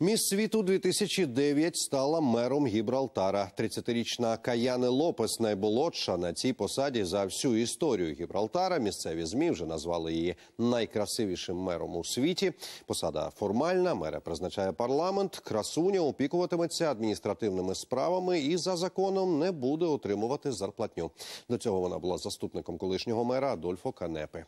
Міс світу 2009 стала мером Гібралтара. 30-річна Каяни Лопес найболодша на цій посаді за всю історію Гібралтара. Місцеві змі вже назвали її найкрасивішим мером у світі. Посада формальна. Мера призначає парламент. Красуня опікуватиметься адміністративними справами і за законом не буде отримувати зарплатню. До цього вона була заступником колишнього мера Адольфо Канепи.